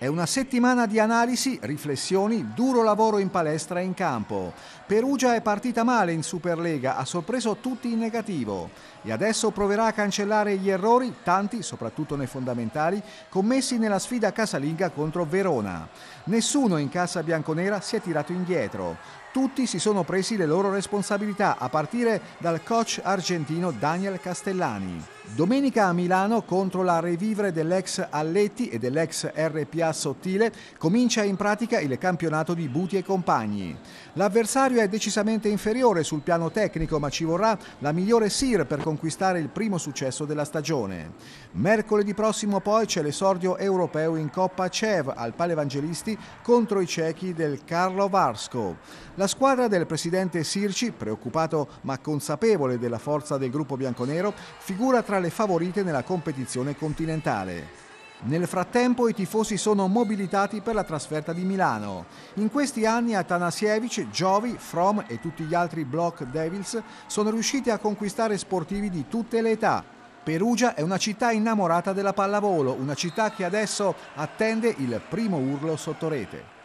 È una settimana di analisi, riflessioni, duro lavoro in palestra e in campo. Perugia è partita male in Superlega, ha sorpreso tutti in negativo e adesso proverà a cancellare gli errori, tanti, soprattutto nei fondamentali, commessi nella sfida casalinga contro Verona. Nessuno in Cassa bianconera si è tirato indietro. Tutti si sono presi le loro responsabilità, a partire dal coach argentino Daniel Castellani. Domenica a Milano contro la revivere dell'ex Alletti e dell'ex RPA Sottile comincia in pratica il campionato di Buti e compagni. L'avversario è decisamente inferiore sul piano tecnico ma ci vorrà la migliore SIR per conquistare il primo successo della stagione. Mercoledì prossimo poi c'è l'esordio europeo in Coppa CEV al Palevangelisti contro i cechi del Carlo Varsco. La squadra del presidente Sirci, preoccupato ma consapevole della forza del gruppo bianconero, figura tra le favorite nella competizione continentale. Nel frattempo i tifosi sono mobilitati per la trasferta di Milano. In questi anni Atanasievic, Giovi, From e tutti gli altri Block Devils sono riusciti a conquistare sportivi di tutte le età. Perugia è una città innamorata della pallavolo, una città che adesso attende il primo urlo sotto rete.